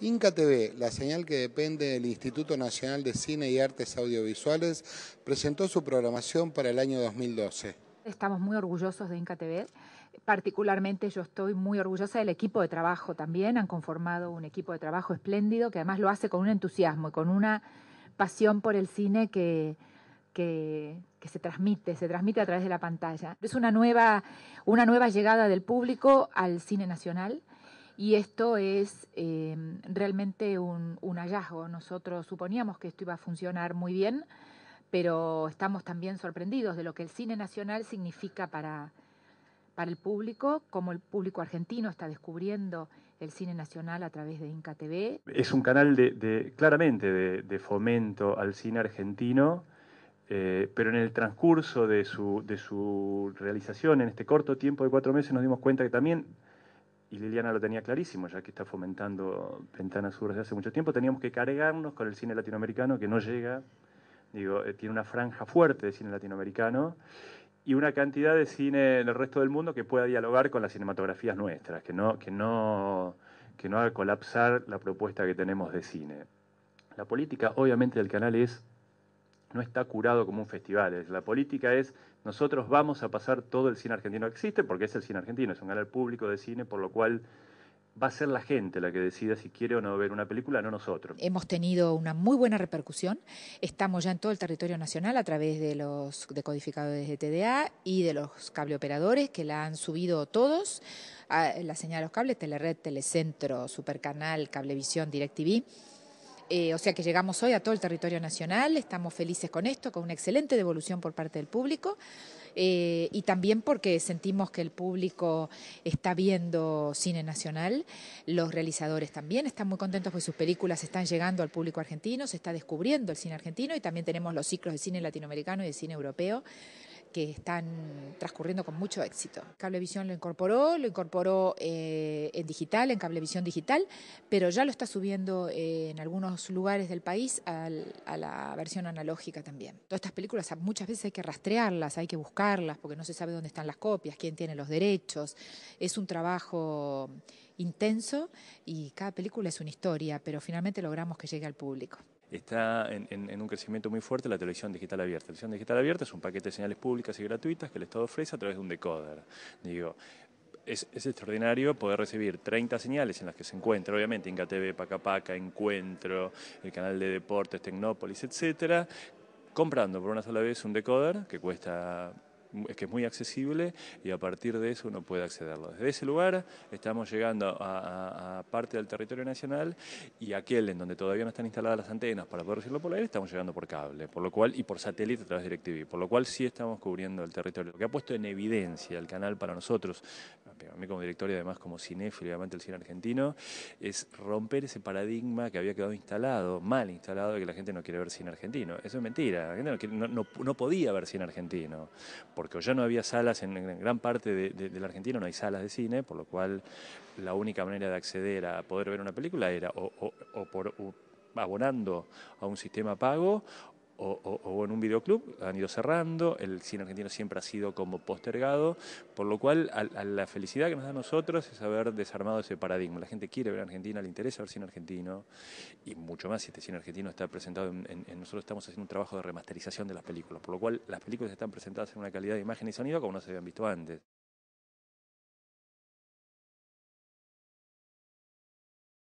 Inca TV, la señal que depende del Instituto Nacional de Cine y Artes Audiovisuales, presentó su programación para el año 2012. Estamos muy orgullosos de Inca TV. Particularmente yo estoy muy orgullosa del equipo de trabajo también. Han conformado un equipo de trabajo espléndido que además lo hace con un entusiasmo y con una pasión por el cine que, se transmite, se transmite a través de la pantalla. Es una nueva, una nueva llegada del público al cine nacional. Y esto es em, realmente un, hallazgo. Nosotros suponíamos que esto iba a funcionar muy bien, pero estamos también sorprendidos de lo que el cine nacional significa para, para el público, como el público argentino está descubriendo el cine nacional a través de Inca TV. Es un canal de, claramente de, fomento al cine argentino. Eh, pero en el transcurso de su, de su realización, en este corto tiempo de cuatro meses, nos dimos cuenta que también y Liliana lo tenía clarísimo, ya que está fomentando Ventana Sur desde hace mucho tiempo, teníamos que cargarnos con el cine latinoamericano que no llega, digo, eh, tiene una franja fuerte de cine latinoamericano y una cantidad de cine en el resto del mundo que pueda dialogar con las cinematografías nuestras, que no, que no, que no haga colapsar la propuesta que tenemos de cine. La política, obviamente, del canal es no está curado como un festival. La política es, nosotros vamos a pasar todo el cine argentino que existe, porque es el cine argentino, es un canal público de cine, por lo cual va a ser la gente la que decida si quiere o no ver una película, no nosotros. Hemos tenido una muy buena repercusión. Estamos ya en todo el territorio nacional a través de los decodificadores de TDA y de los cableoperadores que la han subido todos. A ah, la señal de los cables, Telered, Telecentro, Supercanal, Cablevisión, DirecTV. Eh, o sea que llegamos hoy a todo el territorio nacional, estamos felices con esto, con una excelente devolución por parte del público eh, y también porque sentimos que el público está viendo cine nacional, los realizadores también están muy contentos porque sus películas están llegando al público argentino, se está descubriendo el cine argentino y también tenemos los ciclos de cine latinoamericano y de cine europeo, que están transcurriendo con mucho éxito. Cablevisión lo incorporó, lo incorporó eh, en digital, en Cablevisión Digital, pero ya lo está subiendo eh, en algunos lugares del país a la versión analógica también. Todas estas películas muchas veces hay que rastrearlas, hay que buscarlas, porque no se sabe dónde están las copias, quién tiene los derechos. Es un trabajo intenso y cada película es una historia, pero finalmente logramos que llegue al público está en, un crecimiento muy fuerte la televisión digital abierta. La televisión digital abierta es un paquete de señales públicas y gratuitas que el Estado ofrece a través de un decoder. Digo, es, extraordinario poder recibir 30 señales en las que se encuentra, obviamente, Inca TV, Pacapaca, Encuentro, el canal de deportes, Tecnópolis, etcétera, comprando por una sola vez un decoder que cuesta es que es muy accesible y a partir de eso uno puede accederlo. Desde ese lugar estamos llegando a, parte del territorio nacional y aquel en donde todavía no están instaladas las antenas para poder recibirlo por aire estamos llegando por cable, por lo cual y por satélite a través de DirecTV, por lo cual sí estamos cubriendo el territorio, lo que ha puesto en evidencia el canal para nosotros a mí como director y además como cinéfilo y amante del cine argentino, es romper ese paradigma que había quedado instalado, mal instalado, de que la gente no quiere ver cine argentino. Eso es mentira, la gente no, podía ver cine argentino, porque ya no había salas, en, gran parte del argentino, no hay salas de cine, por lo cual la única manera de acceder a poder ver una película era o, por... abonando a un sistema pago o, en un videoclub, han ido cerrando, el cine argentino siempre ha sido como postergado, por lo cual a, la felicidad que nos da a nosotros es haber desarmado ese paradigma. La gente quiere ver a Argentina, le interesa ver cine argentino, y mucho más si este cine argentino está presentado, en, nosotros estamos haciendo un trabajo de remasterización de las películas, por lo cual las películas están presentadas en una calidad de imagen y sonido como no se habían visto antes.